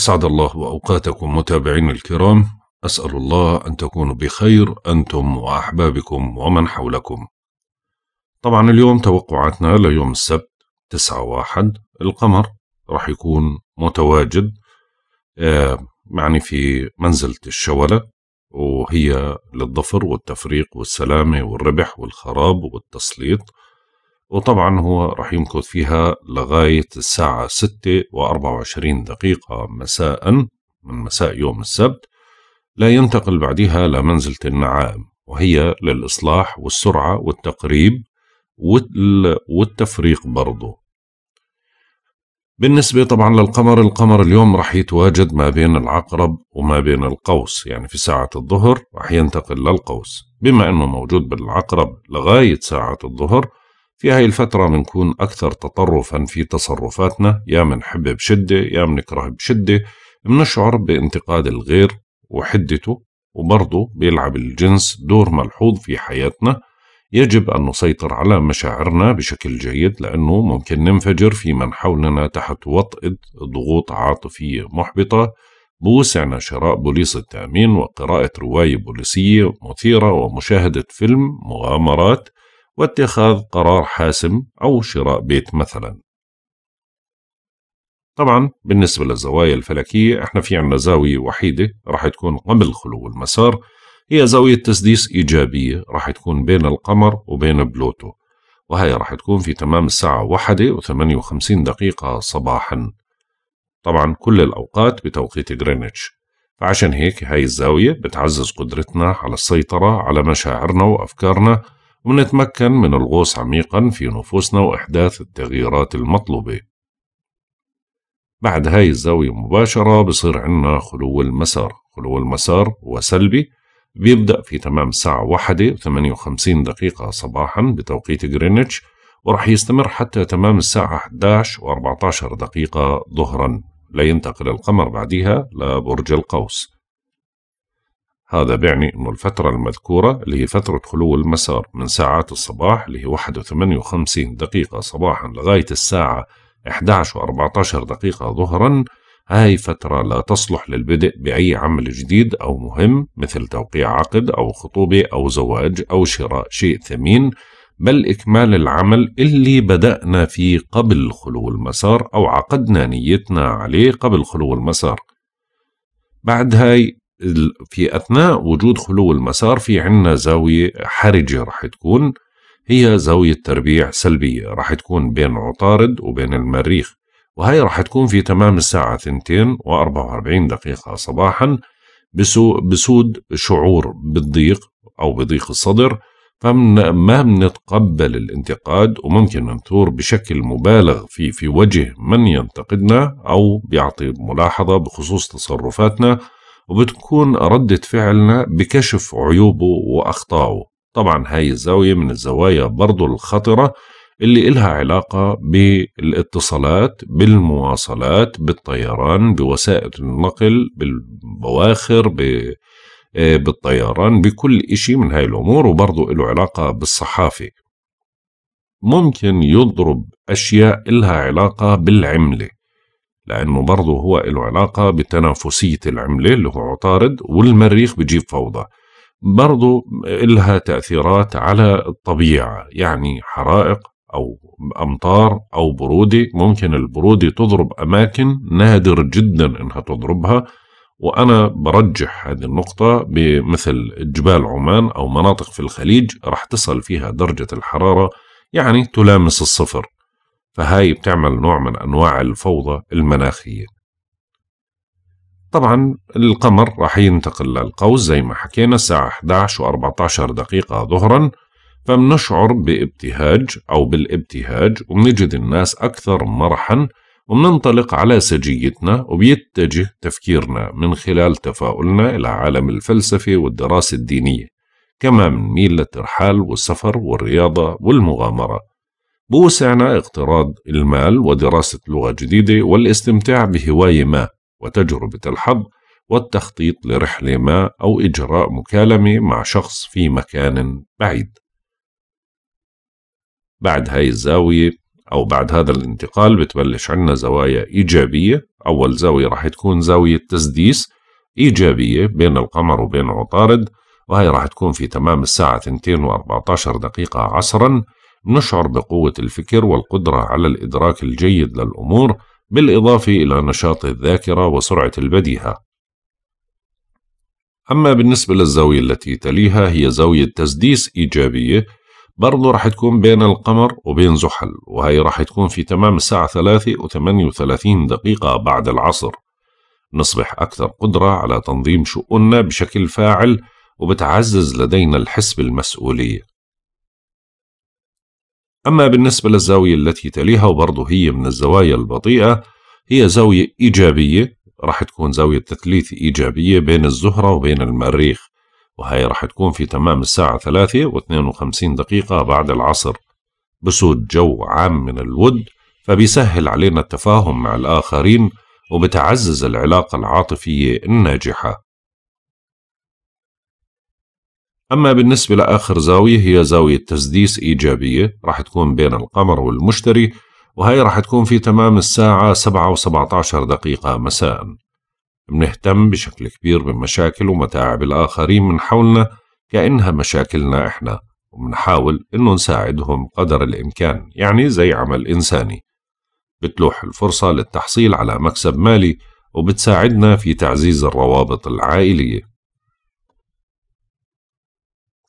أسعد الله وأوقاتكم متابعين الكرام أسأل الله أن تكونوا بخير أنتم وأحبابكم ومن حولكم طبعا اليوم توقعاتنا ليوم السبت 9 واحد القمر راح يكون متواجد آه، يعني في منزلة الشولة وهي للظفر والتفريق والسلامة والربح والخراب والتسليط وطبعا هو راح يمكث فيها لغاية الساعة ستة وأربعة وعشرين دقيقة مساء من مساء يوم السبت لا ينتقل بعدها لمنزلة النعام وهي للإصلاح والسرعة والتقريب والتفريق برضه بالنسبة طبعا للقمر القمر اليوم راح يتواجد ما بين العقرب وما بين القوس يعني في ساعة الظهر راح ينتقل للقوس بما أنه موجود بالعقرب لغاية ساعة الظهر في هاي الفترة بنكون أكثر تطرفا في تصرفاتنا يا منحب بشدة يا منكره بشدة بنشعر بانتقاد الغير وحدته وبرضه بيلعب الجنس دور ملحوظ في حياتنا يجب أن نسيطر على مشاعرنا بشكل جيد لأنه ممكن ننفجر في من حولنا تحت وطئة ضغوط عاطفية محبطة بوسعنا شراء بوليس التأمين وقراءة رواية بوليسية مثيرة ومشاهدة فيلم مغامرات واتخاذ قرار حاسم أو شراء بيت مثلا طبعا بالنسبة للزوايا الفلكية احنا في عنا زاوية وحيدة راح تكون قبل خلو المسار هي زاوية تسديس إيجابية راح تكون بين القمر وبين بلوتو وهي راح تكون في تمام الساعة واحدة وثمانية وخمسين دقيقة صباحا طبعا كل الأوقات بتوقيت غرينتش فعشان هيك هاي الزاوية بتعزز قدرتنا على السيطرة على مشاعرنا وأفكارنا ونتمكن من الغوص عميقا في نفوسنا وإحداث التغييرات المطلوبة بعد هاي الزاوية مباشرة بصير عنا خلو المسار خلو المسار وسلبي بيبدأ في تمام الساعة واحدة وثمانية وخمسين دقيقة صباحا بتوقيت غرينتش ورح يستمر حتى تمام الساعة 11 و14 دقيقة ظهرا لينتقل القمر بعدها لبرج القوس هذا بيعني أنه الفترة المذكورة اللي هي فترة خلو المسار من ساعات الصباح اللي هي 1 58 دقيقة صباحا لغاية الساعة 11 و14 دقيقة ظهرا هاي فترة لا تصلح للبدء بأي عمل جديد أو مهم مثل توقيع عقد أو خطوبة أو زواج أو شراء شيء ثمين بل إكمال العمل اللي بدأنا فيه قبل خلو المسار أو عقدنا نيتنا عليه قبل خلو المسار بعد هاي في أثناء وجود خلو المسار في عنا زاوية حرجة راح تكون هي زاوية تربيع سلبية راح تكون بين عطارد وبين المريخ وهي راح تكون في تمام الساعة 2 و44 دقيقة صباحا بسود شعور بالضيق أو بضيق الصدر فما بنتقبل الانتقاد وممكن نثور بشكل مبالغ فيه في وجه من ينتقدنا أو بيعطي ملاحظة بخصوص تصرفاتنا وبتكون ردة فعلنا بكشف عيوبه وأخطائه طبعا هاي الزاوية من الزوايا برضو الخطرة اللي إلها علاقة بالاتصالات بالمواصلات بالطيران بوسائل النقل بالبواخر ب آه، بالطيران بكل إشي من هاي الأمور وبرضو له علاقة بالصحافة ممكن يضرب أشياء إلها علاقة بالعملة لأنه برضه هو له علاقة بتنافسية العملة اللي هو عطارد والمريخ بجيب فوضى برضه إلها تأثيرات على الطبيعة يعني حرائق أو أمطار أو برودة ممكن البرودة تضرب أماكن نادر جدا إنها تضربها وأنا برجح هذه النقطة بمثل جبال عمان أو مناطق في الخليج راح تصل فيها درجة الحرارة يعني تلامس الصفر فهاي بتعمل نوع من أنواع الفوضى المناخية طبعا القمر راح ينتقل للقوس زي ما حكينا الساعة 11 و 14 دقيقة ظهرا فبنشعر بابتهاج أو بالابتهاج وبنجد الناس أكثر مرحا وبننطلق على سجيتنا وبيتجه تفكيرنا من خلال تفاؤلنا إلى عالم الفلسفة والدراسة الدينية كما بنميل للترحال والسفر والرياضة والمغامرة بوسعنا اقتراض المال ودراسة لغة جديدة والاستمتاع بهواية ما وتجربة الحظ والتخطيط لرحلة ما أو إجراء مكالمة مع شخص في مكان بعيد. بعد هاي الزاوية أو بعد هذا الانتقال بتبلش عنا زوايا إيجابية أول زاوية راح تكون زاوية تسديس إيجابية بين القمر وبين عطارد وهي راح تكون في تمام الساعة 2 و14 دقيقة عصرا نشعر بقوة الفكر والقدرة على الإدراك الجيد للأمور بالإضافة إلى نشاط الذاكرة وسرعة البديهة أما بالنسبة للزاوية التي تليها هي زاوية تسديس إيجابية برضو راح تكون بين القمر وبين زحل وهي راح تكون في تمام الساعة 3 و38 دقيقة بعد العصر نصبح أكثر قدرة على تنظيم شؤوننا بشكل فاعل وبتعزز لدينا الحس بالمسؤولية أما بالنسبة للزاوية التي تليها وبرضه هي من الزوايا البطيئة هي زاوية إيجابية راح تكون زاوية تثليث إيجابية بين الزهرة وبين المريخ وهي راح تكون في تمام الساعة 3 و52 دقيقة بعد العصر بسود جو عام من الود فبيسهل علينا التفاهم مع الآخرين وبتعزز العلاقة العاطفية الناجحة أما بالنسبة لآخر زاوية هي زاوية تسديس إيجابية راح تكون بين القمر والمشتري وهي راح تكون في تمام الساعة 7 و17 دقيقة مساء بنهتم بشكل كبير بمشاكل ومتاعب الآخرين من حولنا كأنها مشاكلنا إحنا وبنحاول إنه نساعدهم قدر الإمكان يعني زي عمل إنساني بتلوح الفرصة للتحصيل على مكسب مالي وبتساعدنا في تعزيز الروابط العائلية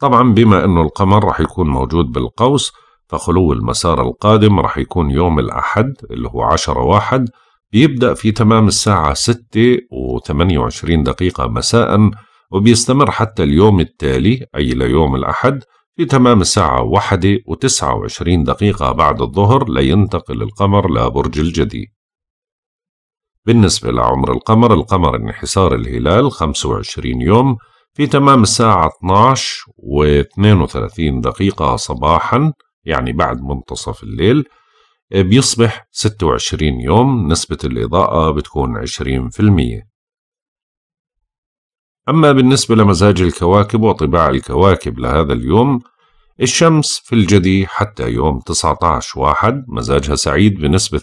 طبعا بما أنه القمر رح يكون موجود بالقوس فخلو المسار القادم رح يكون يوم الأحد اللي هو 10 واحد بيبدأ في تمام الساعة ستة وثمانية وعشرين دقيقة مساء وبيستمر حتى اليوم التالي أي ليوم الأحد في تمام الساعة واحدة وتسعة وعشرين دقيقة بعد الظهر لينتقل القمر لبرج الجدي بالنسبة لعمر القمر القمر انحسار الهلال 25 يوم في تمام الساعة 12 و 32 دقيقة صباحا يعني بعد منتصف الليل بيصبح 26 يوم نسبة الإضاءة بتكون 20% أما بالنسبة لمزاج الكواكب وطباع الكواكب لهذا اليوم الشمس في الجدي حتى يوم 19 واحد مزاجها سعيد بنسبة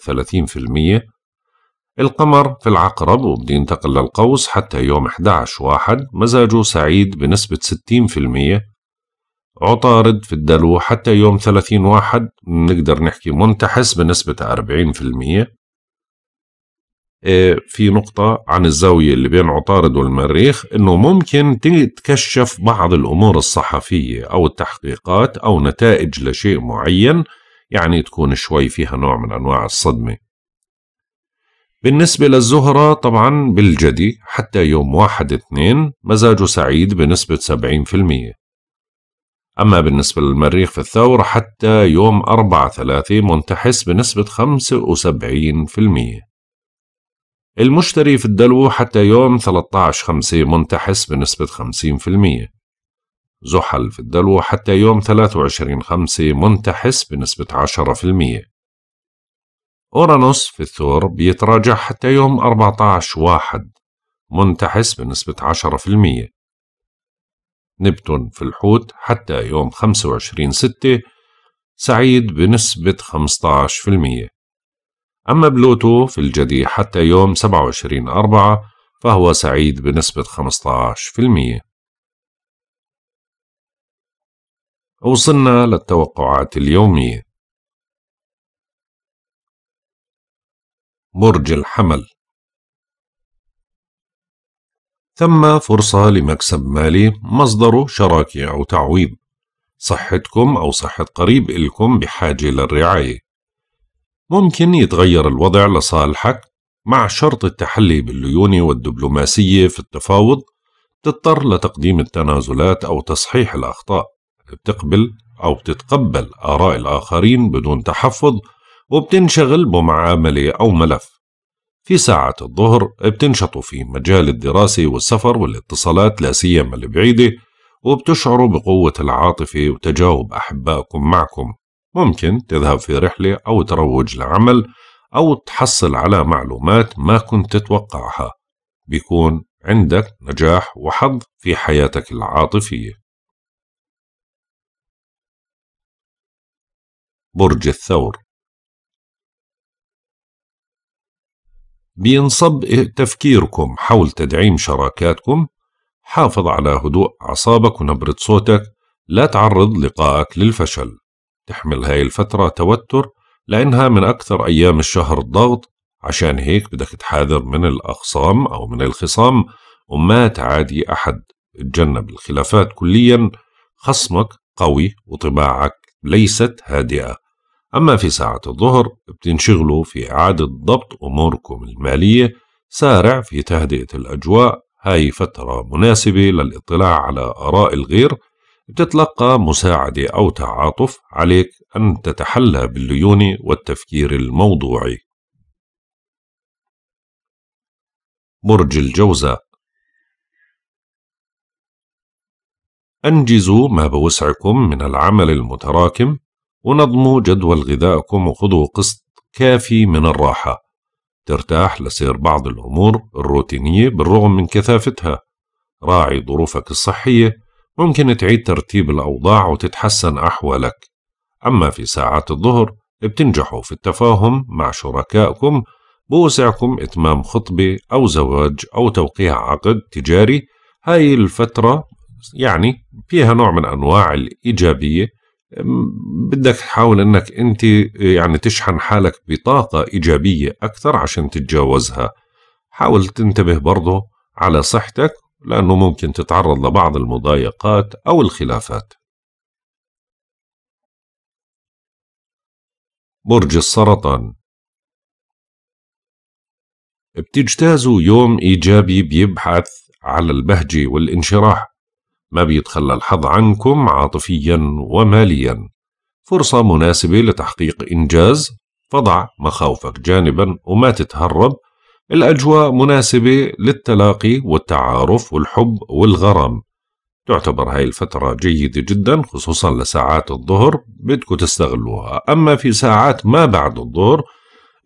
القمر في العقرب وبدي ينتقل للقوس حتى يوم 11 واحد مزاجه سعيد بنسبة 60% عطارد في الدلو حتى يوم 30 واحد نقدر نحكي منتحس بنسبة 40% إيه، في نقطة عن الزاوية اللي بين عطارد والمريخ إنه ممكن تتكشف بعض الأمور الصحفية أو التحقيقات أو نتائج لشيء معين يعني تكون شوي فيها نوع من أنواع الصدمة بالنسبة للزهرة طبعا بالجدي حتى يوم واحد اثنين مزاجه سعيد بنسبة سبعين في المية أما بالنسبة للمريخ في الثور حتى يوم أربعة ثلاثة منتحس بنسبة خمسة وسبعين في المية المشتري في الدلو حتى يوم 13 خمسة منتحس بنسبة خمسين في المية زحل في الدلو حتى يوم 23 خمسة منتحس بنسبة عشرة في المية أورانوس في الثور بيتراجع حتى يوم 14 واحد منتحس بنسبة 10% نبتون في الحوت حتى يوم 25 ستة سعيد بنسبة 15% أما بلوتو في الجدي حتى يوم 27 أربعة فهو سعيد بنسبة 15% وصلنا للتوقعات اليومية برج الحمل ثم فرصة لمكسب مالي مصدره شراكة أو تعويض صحتكم أو صحة قريب إلكم بحاجة للرعاية ممكن يتغير الوضع لصالحك مع شرط التحلي بالليونة والدبلوماسية في التفاوض تضطر لتقديم التنازلات أو تصحيح الأخطاء بتقبل أو بتتقبل آراء الآخرين بدون تحفظ وبتنشغل بمعاملة أو ملف في ساعة الظهر بتنشطوا في مجال الدراسة والسفر والاتصالات لا سيما البعيدة وبتشعروا بقوة العاطفة وتجاوب أحبائكم معكم ممكن تذهب في رحلة أو تروج لعمل أو تحصل على معلومات ما كنت تتوقعها بيكون عندك نجاح وحظ في حياتك العاطفية برج الثور بينصب تفكيركم حول تدعيم شراكاتكم حافظ على هدوء أعصابك ونبرة صوتك لا تعرض لقائك للفشل تحمل هاي الفترة توتر لأنها من أكثر أيام الشهر الضغط عشان هيك بدك تحاذر من الأخصام أو من الخصام وما تعادي أحد تجنب الخلافات كليا خصمك قوي وطباعك ليست هادئة أما في ساعة الظهر بتنشغلوا في إعادة ضبط أموركم المالية سارع في تهدئة الأجواء هاي فترة مناسبة للإطلاع على آراء الغير بتتلقى مساعدة أو تعاطف عليك أن تتحلى بالليونة والتفكير الموضوعي برج الجوزاء أنجزوا ما بوسعكم من العمل المتراكم ونظموا جدول غذائكم وخذوا قسط كافي من الراحة ترتاح لسير بعض الأمور الروتينية بالرغم من كثافتها راعي ظروفك الصحية ممكن تعيد ترتيب الأوضاع وتتحسن أحوالك أما في ساعات الظهر بتنجحوا في التفاهم مع شركائكم بوسعكم إتمام خطبة أو زواج أو توقيع عقد تجاري هاي الفترة يعني فيها نوع من أنواع الإيجابية بدك تحاول انك انت يعني تشحن حالك بطاقة ايجابية اكثر عشان تتجاوزها حاول تنتبه برضه على صحتك لانه ممكن تتعرض لبعض المضايقات او الخلافات برج السرطان بتجتازوا يوم إيجابي بيبحث على البهجة والانشراح ما بيتخلى الحظ عنكم عاطفيا وماليا فرصة مناسبة لتحقيق إنجاز فضع مخاوفك جانبا وما تتهرب الأجواء مناسبة للتلاقي والتعارف والحب والغرام تعتبر هاي الفترة جيدة جدا خصوصا لساعات الظهر بدكم تستغلوها أما في ساعات ما بعد الظهر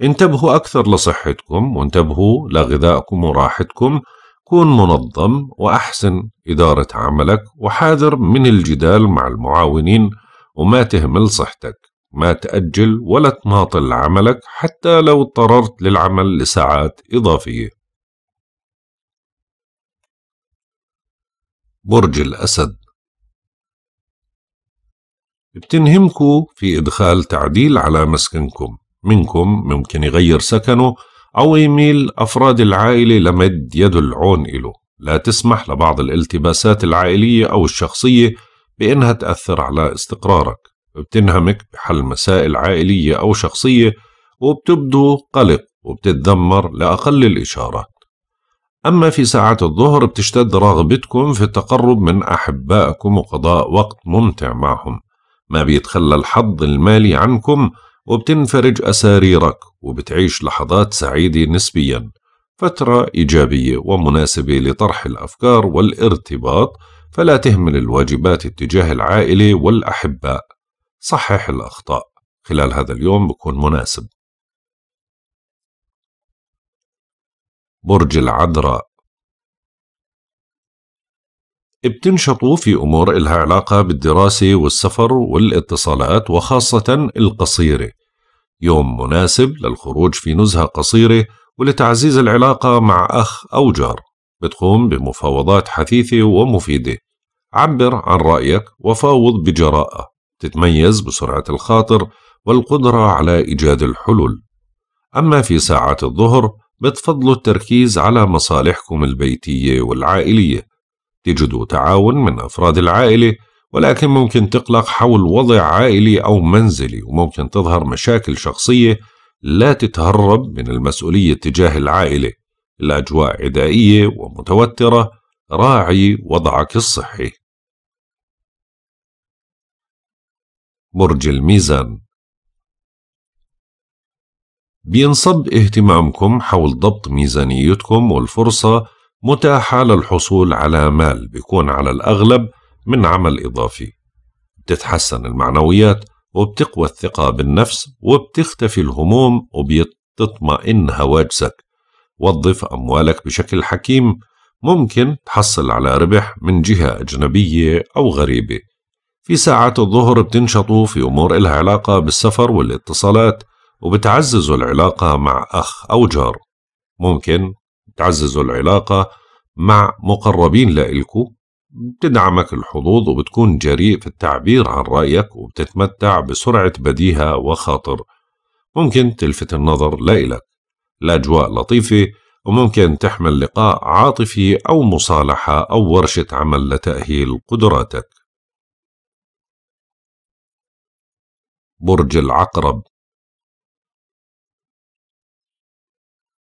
انتبهوا أكثر لصحتكم وانتبهوا لغذائكم وراحتكم كن منظم وأحسن إدارة عملك وحاذر من الجدال مع المعاونين وما تهمل صحتك ما تأجل ولا تماطل عملك حتى لو اضطررت للعمل لساعات إضافية برج الأسد بتنهمكوا في إدخال تعديل على مسكنكم منكم ممكن يغير سكنه أو يميل أفراد العائلة لمد يد العون إله لا تسمح لبعض الالتباسات العائلية أو الشخصية بإنها تأثر على استقرارك بتنهمك بحل مسائل عائلية أو شخصية وبتبدو قلق وبتتذمر لأقل الإشارات أما في ساعات الظهر بتشتد رغبتكم في التقرب من أحبائكم وقضاء وقت ممتع معهم ما بيتخلى الحظ المالي عنكم وبتنفرج أساريرك وبتعيش لحظات سعيدة نسبيا فترة إيجابية ومناسبة لطرح الأفكار والارتباط فلا تهمل الواجبات اتجاه العائلة والأحباء صحح الأخطاء خلال هذا اليوم بكون مناسب برج العذراء بتنشطوا في أمور إلها علاقة بالدراسة والسفر والاتصالات وخاصة القصيرة يوم مناسب للخروج في نزهة قصيرة ولتعزيز العلاقة مع أخ أو جار بتقوم بمفاوضات حثيثة ومفيدة عبر عن رأيك وفاوض بجراءة تتميز بسرعة الخاطر والقدرة على إيجاد الحلول أما في ساعات الظهر بتفضلوا التركيز على مصالحكم البيتية والعائلية تجد تعاون من أفراد العائلة ولكن ممكن تقلق حول وضع عائلي أو منزلي وممكن تظهر مشاكل شخصية لا تتهرب من المسؤولية تجاه العائلة الأجواء عدائية ومتوترة راعي وضعك الصحي برج الميزان بينصب اهتمامكم حول ضبط ميزانيتكم والفرصة متاحة للحصول على مال بيكون على الأغلب من عمل إضافي بتتحسن المعنويات وبتقوى الثقة بالنفس وبتختفي الهموم وبتطمئن هواجسك وظف أموالك بشكل حكيم ممكن تحصل على ربح من جهة أجنبية أو غريبة في ساعات الظهر بتنشطوا في أمور إلها علاقة بالسفر والاتصالات وبتعززوا العلاقة مع أخ أو جار ممكن تعززوا العلاقة مع مقربين لإلكو بتدعمك الحظوظ وبتكون جريء في التعبير عن رأيك وبتتمتع بسرعة بديهة وخاطر ممكن تلفت النظر لإلك الأجواء لطيفة وممكن تحمل لقاء عاطفي أو مصالحة أو ورشة عمل لتأهيل قدراتك برج العقرب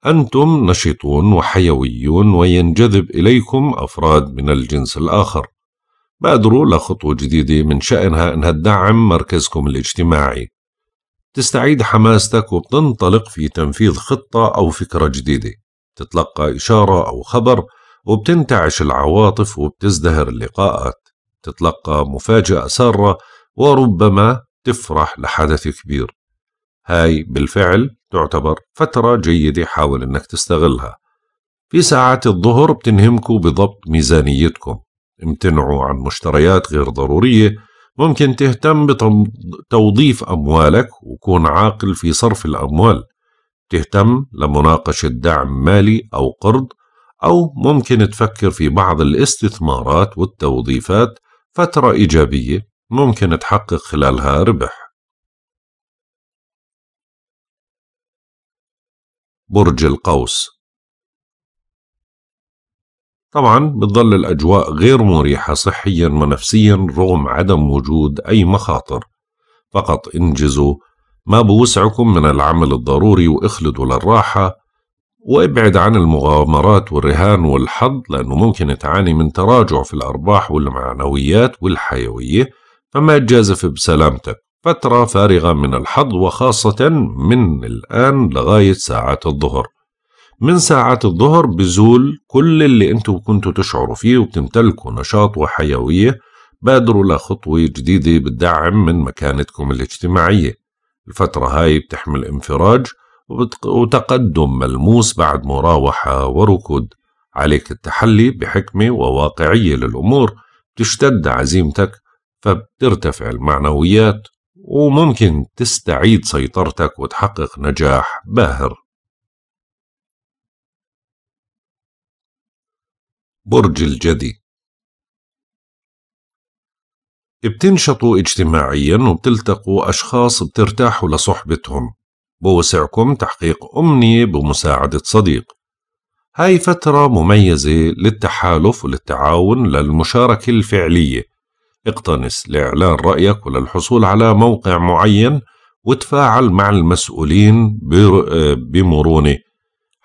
أنتم نشطون وحيويون وينجذب إليكم أفراد من الجنس الآخر بادروا لخطوة جديدة من شأنها أنها تدعم مركزكم الاجتماعي تستعيد حماستك وبتنطلق في تنفيذ خطة أو فكرة جديدة تتلقى إشارة أو خبر وبتنتعش العواطف وبتزدهر اللقاءات تتلقى مفاجأة سارة وربما تفرح لحدث كبير هاي بالفعل تعتبر فترة جيدة حاول إنك تستغلها في ساعات الظهر بتنهمكوا بضبط ميزانيتكم امتنعوا عن مشتريات غير ضرورية ممكن تهتم بتوظيف أموالك وكون عاقل في صرف الأموال تهتم لمناقشة دعم مالي أو قرض أو ممكن تفكر في بعض الاستثمارات والتوظيفات فترة إيجابية ممكن تحقق خلالها ربح برج القوس طبعا بتظل الأجواء غير مريحة صحيا ونفسيا رغم عدم وجود أي مخاطر فقط انجزوا ما بوسعكم من العمل الضروري واخلدوا للراحة وابعد عن المغامرات والرهان والحظ لأنه ممكن تعاني من تراجع في الأرباح والمعنويات والحيوية فما تجازف بسلامتك فترة فارغة من الحظ وخاصة من الآن لغاية ساعات الظهر من ساعات الظهر بزول كل اللي انتوا كنتوا تشعروا فيه وبتمتلكوا نشاط وحيوية بادروا لخطوة جديدة بتدعم من مكانتكم الاجتماعية الفترة هاي بتحمل انفراج وتقدم ملموس بعد مراوحة وركود عليك التحلي بحكمة وواقعية للأمور بتشتد عزيمتك فبترتفع المعنويات وممكن تستعيد سيطرتك وتحقق نجاح باهر برج الجدي بتنشطوا اجتماعيا وبتلتقوا أشخاص بترتاحوا لصحبتهم بوسعكم تحقيق أمنية بمساعدة صديق هاي فترة مميزة للتحالف وللتعاون للمشاركة الفعلية اقتنص لإعلان رأيك وللحصول على موقع معين وتفاعل مع المسؤولين بمرونة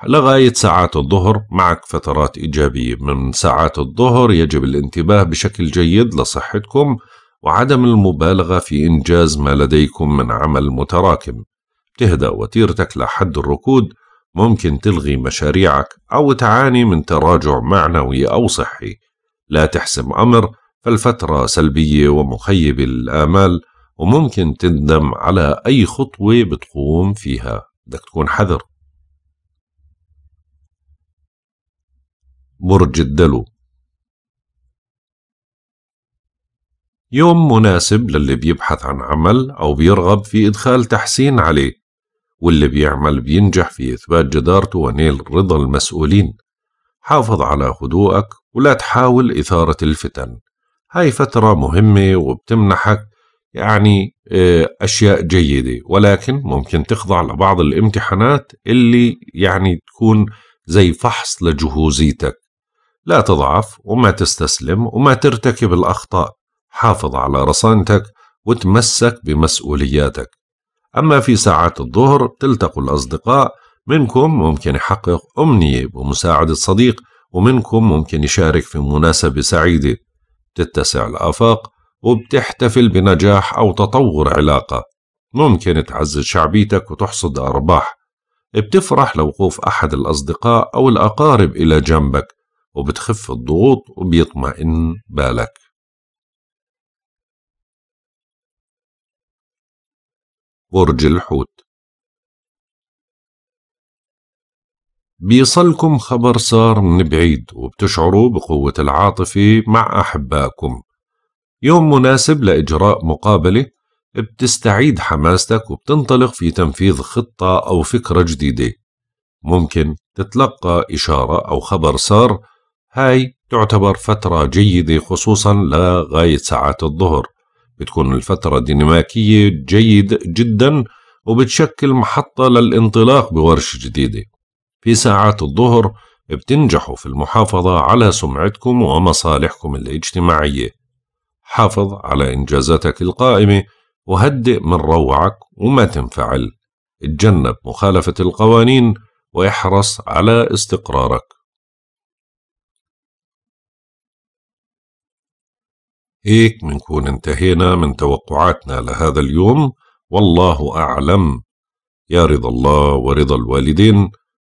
لغاية ساعات الظهر معك فترات إيجابية من ساعات الظهر يجب الانتباه بشكل جيد لصحتكم وعدم المبالغة في إنجاز ما لديكم من عمل متراكم تهدأ وتيرتك لحد الركود ممكن تلغي مشاريعك أو تعاني من تراجع معنوي أو صحي لا تحسم أمر فالفترة سلبية ومخيبة للآمال وممكن تندم على أي خطوة بتقوم فيها بدك تكون حذر برج الدلو يوم مناسب للي بيبحث عن عمل أو بيرغب في إدخال تحسين عليه واللي بيعمل بينجح في إثبات جدارته ونيل رضا المسؤولين حافظ على هدوءك ولا تحاول إثارة الفتن هاي فترة مهمة وبتمنحك يعني آه، أشياء جيدة ولكن ممكن تخضع لبعض الامتحانات اللي يعني تكون زي فحص لجهوزيتك لا تضعف وما تستسلم وما ترتكب الأخطاء حافظ على رصانتك وتمسك بمسؤولياتك أما في ساعات الظهر تلتقوا الأصدقاء منكم ممكن يحقق أمنية بمساعدة صديق ومنكم ممكن يشارك في مناسبة سعيدة بتتسع الآفاق وبتحتفل بنجاح أو تطور علاقة ممكن تعزز شعبيتك وتحصد أرباح بتفرح لوقوف أحد الأصدقاء أو الأقارب إلى جنبك وبتخف الضغوط وبيطمئن بالك برج الحوت بيصلكم خبر صار من بعيد وبتشعروا بقوة العاطفة مع أحبائكم يوم مناسب لإجراء مقابلة بتستعيد حماستك وبتنطلق في تنفيذ خطة أو فكرة جديدة ممكن تتلقى إشارة أو خبر صار هاي تعتبر فترة جيدة خصوصا لغاية ساعات الظهر بتكون الفترة ديناميكية جيد جدا وبتشكل محطة للانطلاق بورشة جديدة في ساعات الظهر بتنجحوا في المحافظة على سمعتكم ومصالحكم الاجتماعية حافظ على إنجازاتك القائمة وهدئ من روعك وما تنفعل اتجنب مخالفة القوانين واحرص على استقرارك هيك منكون انتهينا من توقعاتنا لهذا اليوم والله أعلم يا رضا الله ورضا الوالدين